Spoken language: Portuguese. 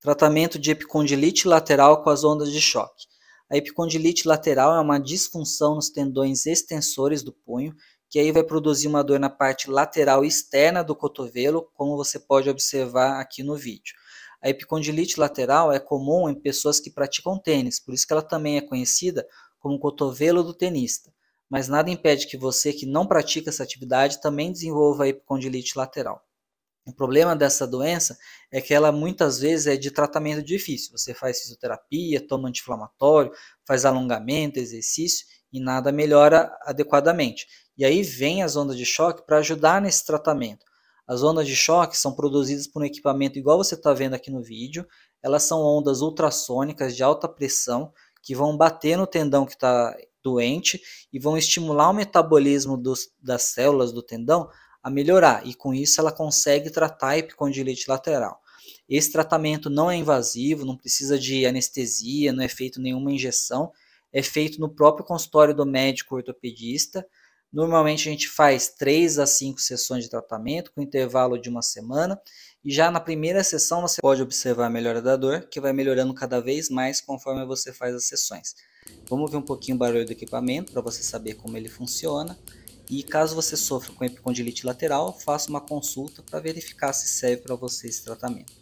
Tratamento de epicondilite lateral com as ondas de choque. A epicondilite lateral é uma disfunção nos tendões extensores do punho, que aí vai produzir uma dor na parte lateral externa do cotovelo, como você pode observar aqui no vídeo. A epicondilite lateral é comum em pessoas que praticam tênis, por isso que ela também é conhecida como cotovelo do tenista. Mas nada impede que você que não pratica essa atividade também desenvolva a epicondilite lateral. O problema dessa doença é que ela muitas vezes é de tratamento difícil. Você faz fisioterapia, toma anti-inflamatório, faz alongamento, exercício e nada melhora adequadamente. E aí vem as ondas de choque para ajudar nesse tratamento. As ondas de choque são produzidas por um equipamento igual você está vendo aqui no vídeo. Elas são ondas ultrassônicas de alta pressão que vão bater no tendão que está doente e vão estimular o metabolismo dos, das células do tendão a melhorar e com isso ela consegue tratar a epicondilite lateral. Esse tratamento não é invasivo, não precisa de anestesia, não é feito nenhuma injeção, é feito no próprio consultório do médico ortopedista. Normalmente a gente faz 3 a 5 sessões de tratamento com intervalo de uma semana e já na primeira sessão você pode observar a melhora da dor, que vai melhorando cada vez mais conforme você faz as sessões. Vamos ver um pouquinho o barulho do equipamento para você saber como ele funciona. E caso você sofra com epicondilite lateral, faça uma consulta para verificar se serve para você esse tratamento.